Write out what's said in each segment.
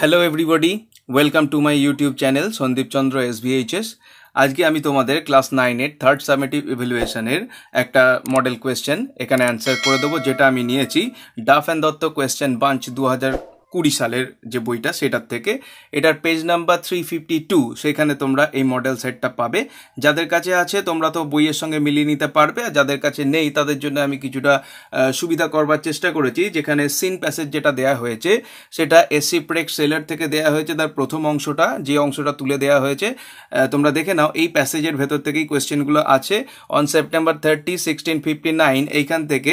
Hello everybody welcome to my YouTube channel Sandip Chandra SVHS আজকে আমি তোমাদের ক্লাস নাইনের থার্ড সামেটিভ ইভ্যালুয়েশনের একটা মডেল কোয়েশ্চেন এখানে অ্যান্সার করে দেবো যেটা আমি নিয়েছি Duff and Dutt question bunch দু কুড়ি সালের যে বইটা সেটার থেকে এটার page number three fifty two সেখানে তোমরা এই মডেল সেটটা পাবে যাদের কাছে আছে তোমরা তো বইয়ের সঙ্গে মিলিয়ে নিতে পারবে আর যাদের কাছে নেই তাদের জন্য আমি কিছুটা সুবিধা করবার চেষ্টা করেছি যেখানে সিন প্যাসেজ যেটা দেয়া হয়েছে সেটা এসি প্রেক সেলার থেকে দেয়া হয়েছে তার প্রথম অংশটা যে অংশটা তুলে দেয়া হয়েছে তোমরা দেখে নাও এই প্যাসেজের ভেতর থেকেই কোয়েশ্চেনগুলো আছে on September thirty sixteen fifty nine এইখান থেকে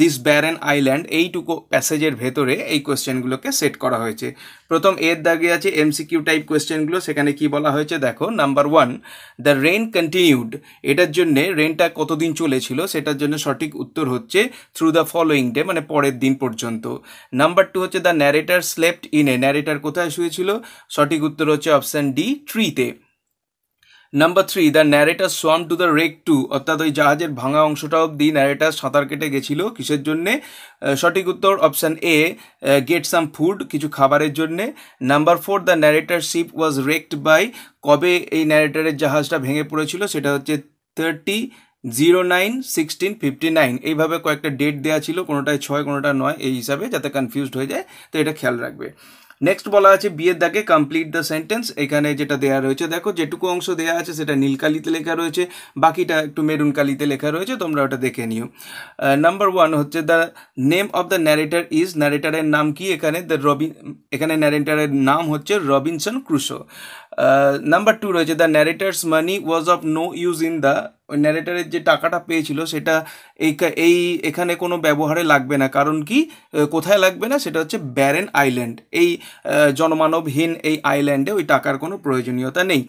দিস ব্যারেন আইল্যান্ড এইটুকু প্যাসেজের ভেতরে এই কোয়েশ্চেনগুলোকে সেট করা হয়েছে প্রথম এর দাগে আছে এমসিকিউ টাইপ কোয়েশ্চেনগুলো সেখানে কি বলা হয়েছে দেখো number one the rain continued এটার জন্যে রেনটা কতদিন চলেছিল সেটার জন্য সঠিক উত্তর হচ্ছে থ্রু দ্য ফলোয়িং ডে মানে পরের দিন পর্যন্ত নাম্বার টু হচ্ছে the narrator slept in a narrator কোথায় শুয়েছিল সঠিক উত্তর হচ্ছে অপশান ডি ট্রিতে number three the narrator swam to the wreck to অর্থাৎ ওই জাহাজের ভাঙা অংশটা অব্দি ন্যারেটার সাঁতার কেটে গেছিল কিসের জন্যে সঠিক উত্তর option A get some food কিছু খাবারের জন্যে number four the narrator ship was wrecked by কবে এই ন্যারেটারের জাহাজটা ভেঙে পড়েছিল সেটা হচ্ছে thirty zero nine sixteen fifty nine এইভাবে কয়েকটা ডেট দেওয়া ছিল কোনোটায় ছয় কোনোটা নয় এই হিসাবে যাতে কনফিউজড হয়ে যায় তো এটা খেয়াল রাখবে নেক্সট বলা আছে বিয়ের দাগে কমপ্লিট দ্য সেন্টেন্স এখানে যেটা দেওয়া রয়েছে দেখো যেটুকু অংশ দেওয়া আছে সেটা নীলকালিতে লেখা রয়েছে বাকিটা একটু মেরুন কালিতে লেখা রয়েছে তোমরা ওটা দেখে নিও নাম্বার ওয়ান হচ্ছে the name of the narrator is ন্যারেটারের নাম কি এখানে দ্য রবিন এখানে ন্যারেটারের নাম হচ্ছে রবিনসন ক্রুশো নাম্বার টু রয়েছে the narrator's money was of no use in the ওই ন্যারেটারের যে টাকাটা পেয়েছিল সেটা এই এই এখানে কোনো ব্যবহারে লাগবে না কারণ কি কোথায় লাগবে না সেটা হচ্ছে ব্যারেন আইল্যান্ড এই জনমানবহীন এই আইল্যান্ডে ওই টাকার কোনো প্রয়োজনীয়তা নেই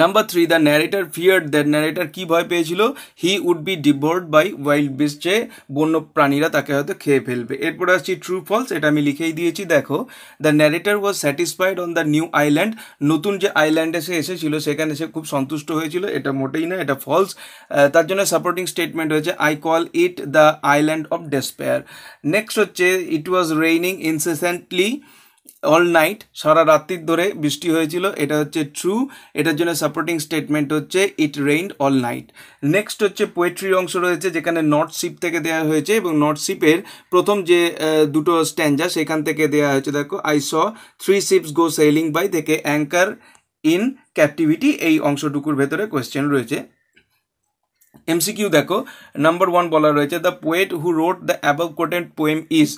number three the narrator feared the narrator কী ভয় পেয়েছিল he would be devoured by wild beast যে বন্য প্রাণীরা তাকে হয়তো খেয়ে ফেলবে এরপরে আসছি ট্রু ফলস এটা আমি লিখেই দিয়েছি দেখো the narrator was satisfied on the new island নতুন যে আইল্যান্ডে সে এসেছিল সেখানে সে খুব সন্তুষ্ট হয়েছিল এটা মোটেই না এটা ফলস তার জন্য সাপোর্টিং স্টেটমেন্ট হয়েছে I call it the island of despair next হচ্ছে it was raining incessantly all night সারা রাত্রির ধরে বৃষ্টি হয়েছিল এটা হচ্ছে ট্রু এটার জন্য সাপোর্টিং স্টেটমেন্ট হচ্ছে it rained all night next হচ্ছে পোয়েট্রির অংশ রয়েছে যেখানে নর্থ শিপ থেকে দেওয়া হয়েছে এবং নর্থ শিপের প্রথম যে দুটো স্ট্যান্ডা সেখান থেকে দেওয়া হয়েছে দেখো I saw three ships go sailing by থেকে অ্যাঙ্কার ইন ক্যাপটিভিটি এই অংশটুকুর ভেতরে কোয়েশ্চেন রয়েছে এমসিকিউ দেখো নাম্বার ওয়ান বলা রয়েছে the poet who wrote the above quoted poem is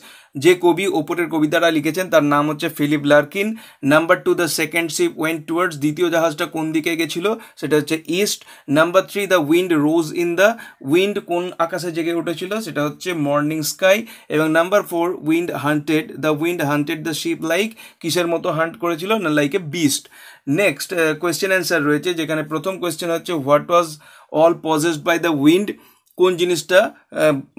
যে কবি ওপরের কবিতাটা লিখেছেন তার নাম হচ্ছে Philip Larkin number two the second ship went towards দ্বিতীয় জাহাজটা কোন দিকে গেছিল সেটা হচ্ছে east number three the wind rose in the wind কোন আকাশে জেগে উঠেছিল সেটা হচ্ছে মর্নিং স্কাই এবং number four wind hunted the wind hunted the ship like কিসের মতো হান্ট করেছিল না like a beast next question answer রয়েছে যেখানে প্রথম কোয়েশ্চেন হচ্ছে what was all possessed by the wind কোন জিনিসটা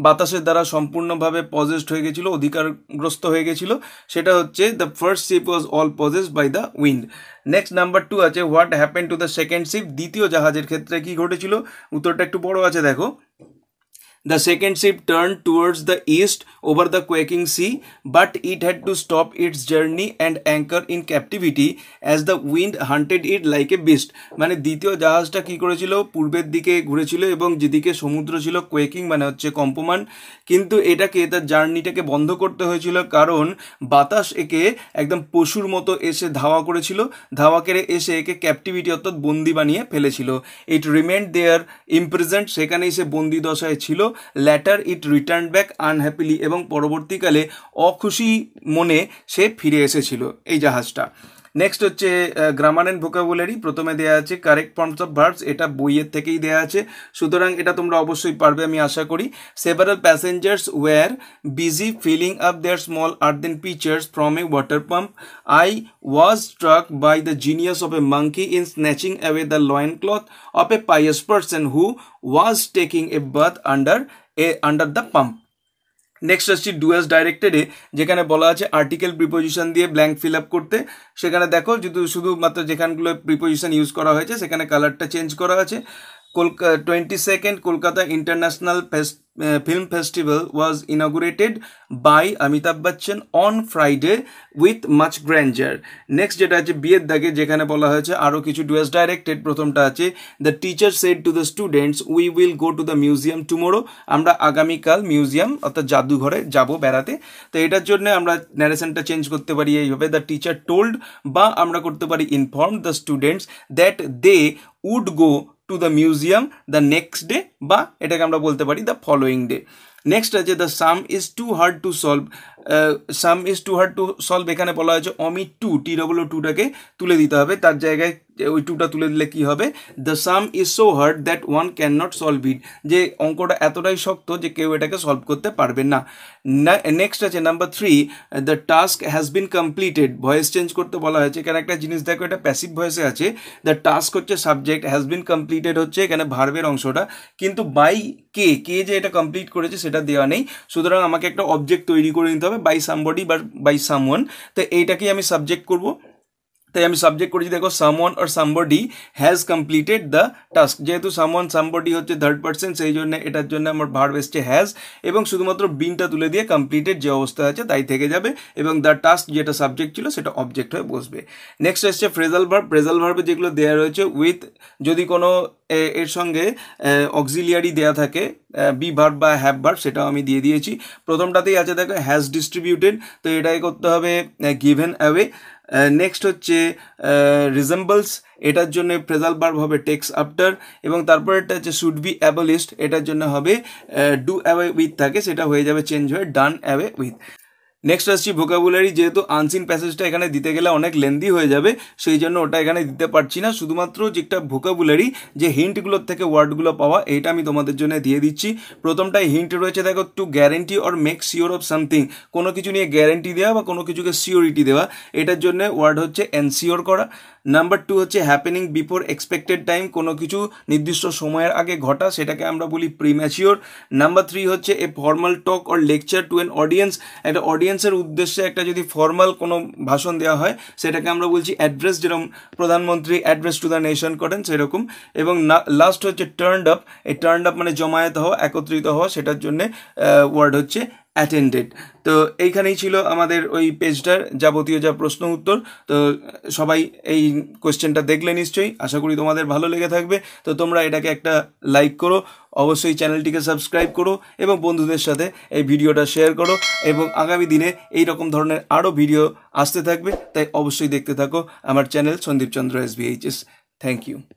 বাতাসের দ্বারা সম্পূর্ণভাবে পজেসড হয়ে গেছিলো অধিকারগ্রস্ত হয়ে গেছিল সেটা হচ্ছে the first ship was all possessed by the wind next number two আছে what happen to the second ship দ্বিতীয় জাহাজের ক্ষেত্রে কি ঘটেছিল উত্তরটা একটু বড় আছে দেখো The second ship turned towards the east over the quaking sea, but it had to stop its journey and anchor in captivity as the wind hunted it like a beast. মানে দ্বিতীয় জাহাজটা কি করেছিল পূর্বের দিকে ঘুরেছিল এবং যেদিকে সমুদ্র ছিল কোয়েকিং মানে হচ্ছে কম্পমান কিন্তু এটাকে তার জার্নিটাকে বন্ধ করতে হয়েছিল কারণ বাতাস একে একদম পশুর মতো এসে ধাওয়া করেছিল ধাওয়া করে এসে একে ক্যাপটিভিটি অর্থাৎ বন্দি বানিয়ে ফেলেছিল ইট রিমেন্ড দেয়ার ইমপ্রেজেন্ট সেখানেই সে বন্দি দশায় ছিল later it return back unhappily এবং পরবর্তীকালে অখুশি মনে সে ফিরে এসেছিল এই জাহাজটা নেক্সট হচ্ছে গ্রামার অ্যান্ড ভোকাবুলারি প্রথমে দেওয়া আছে কারেক্ট ফর্মস অফ ভার্বস এটা বইয়ের থেকেই দেওয়া আছে সুতরাং এটা তোমরা অবশ্যই পারবে আমি আশা করি several passengers were busy filling up their small earthen pitchers from a water pump I was struck by the genius of a monkey in snatching away the cloth of a pious person who was taking a bath under a under the pump next আসছি do as ডাইরেক্টেডে যেখানে বলা আছে article preposition দিয়ে blank fill up করতে সেখানে দেখো যদি শুধুমাত্র যেখানগুলো প্রিপোজিশন ইউজ করা হয়েছে সেখানে কালারটা চেঞ্জ করা আছে কলকা twenty second Kolkata international film festival was inaugurated by Amitabh Bachchan on Friday with much grander next যেটা আছে বিয়ের দাগে যেখানে বলা হয়েছে আরও কিছু ডুয়েস ডাইরেক্টেড প্রথমটা আছে the teacher said to the students we will go to the museum tomorrow আমরা আগামীকাল মিউজিয়াম অর্থাৎ জাদুঘরে যাব বেড়াতে তো এটার জন্য আমরা ন্যারেশনটা চেঞ্জ করতে পারি এইভাবে দ্য টিচার টোল্ড বা আমরা করতে পারি inform the students that they would go to the museum the next day বা এটাকে আমরা বলতে পারি দ্য ফলোয়িং ডে নেক্সট আছে the sum is too hard to solve sum is too hard to solve এখানে বলা হয়েছে অমিত টু টি ডবল টুটাকে তুলে দিতে হবে তার জায়গায় ওই টুটা তুলে দিলে কি হবে the sum is so hard that one can not solve it যে অঙ্কটা এতটাই শক্ত যে কেউ এটাকে সলভ করতে পারবে না নেক্সট আছে number three the task has been completed voice change করতে বলা হয়েছে এখানে একটা জিনিস দেখো এটা প্যাসিভ ভয়েসে আছে দ্য টাস্ক হচ্ছে সাবজেক্ট হ্যাজ বিন কমপ্লিটেড হচ্ছে এখানে ভার্বের অংশটা কিন্তু বাই কে কে যে এটা কমপ্লিট করেছে সেটা সেটা দেওয়া নেই সুতরাং আমাকে একটা অবজেক্ট তৈরি করে নিতে হবে বাই সামবডি বা বাই সামওয়ান তো এইটাকেই আমি সাবজেক্ট করবো তাই আমি সাবজেক্ট করেছি দেখো সামওয়ান আর somebody has completed the task যেহেতু সামওয়ান সাম্বডি হচ্ছে থার্ড পার্সন সেই জন্য এটার জন্য আমার ভার বেসছে হ্যাজ এবং শুধুমাত্র বিনটা তুলে দিয়ে কমপ্লিটেড যে অবস্থা আছে তাই থেকে যাবে এবং দ্য টাস্ক যেটা সাবজেক্ট ছিল সেটা অবজেক্ট হয়ে বসবে নেক্সট এসছে ফ্রেজাল ভার্ব ফ্রেজাল ভার্বে যেগুলো দেওয়া রয়েছে উইথ যদি কোনো এর সঙ্গে অক্সিলিয়ারি দেয়া থাকে বি ভার্ব বা হ্যাভ ভার্ব সেটাও আমি দিয়ে দিয়েছি প্রথমটাতেই আছে দেখো হ্যাজ ডিস্ট্রিবিউটেড তো এটাই করতে হবে গিভেন অ্যাওয়ে নেক্সট হচ্ছে রিজেম্বলস এটার জন্য প্রেজাল বার্ব হবে টেক্স আফটার এবং তারপরেরটা হচ্ছে শুড বি অ্যাবলিস্ট এটার জন্য হবে ডু অ্যাওয়ে উইথ থাকে সেটা হয়ে যাবে চেঞ্জ হয়ে ডান অ্যাওয়ে উইথ নেক্সট আসছি ভোকাবুলারি যেহেতু আনসিন প্যাসেজটা এখানে দিতে গেলে অনেক লেন্দি হয়ে যাবে সেই জন্য ওটা এখানে দিতে পারছি না শুধুমাত্র যেটা ভোকাবুলারি যে হিন্টগুলোর থেকে ওয়ার্ডগুলো পাওয়া এটা আমি তোমাদের জন্য দিয়ে দিচ্ছি প্রথমটাই হিন্ট রয়েছে দেখো to guarantee or make sure of something কোনো কিছু নিয়ে গ্যারেন্টি দেওয়া বা কোনো কিছুকে সিওরিটি দেওয়া এটার জন্য ওয়ার্ড হচ্ছে এনসিওর করা নাম্বার টু হচ্ছে হ্যাপেনিং বিফোর এক্সপেক্টেড টাইম কোনো কিছু নির্দিষ্ট সময়ের আগে ঘটা সেটাকে আমরা বলি প্রিম্যাচিওর নাম্বার থ্রি হচ্ছে a formal talk or lecture to an audience একটা অডিয়েন্স অডিয়েন্সের উদ্দেশ্যে একটা যদি ফর্মাল কোনো ভাষণ দেওয়া হয় সেটাকে আমরা বলছি অ্যাড্রেস যেরকম প্রধানমন্ত্রী অ্যাড্রেস টু দ্য নেশন করেন সেরকম এবং লাস্ট হচ্ছে টার্নড আপ এই টার্নড আপ মানে জমায়েত হওয়া একত্রিত হওয়া সেটার জন্যে ওয়ার্ড হচ্ছে অ্যাটেন্ডেড তো এইখানেই ছিল আমাদের ওই পেজটার যাবতীয় যা প্রশ্ন উত্তর তো সবাই এই কোয়েশ্চেনটা দেখলে নিশ্চয়ই আশা করি তোমাদের ভালো লেগে থাকবে তো তোমরা এটাকে একটা লাইক করো অবশ্যই চ্যানেলটিকে সাবস্ক্রাইব করো এবং বন্ধুদের সাথে এই ভিডিওটা শেয়ার করো এবং আগামী দিনে এই রকম ধরনের আরও ভিডিও আসতে থাকবে তাই অবশ্যই দেখতে থাকো আমার channel Sandeepchandra S BHS thank you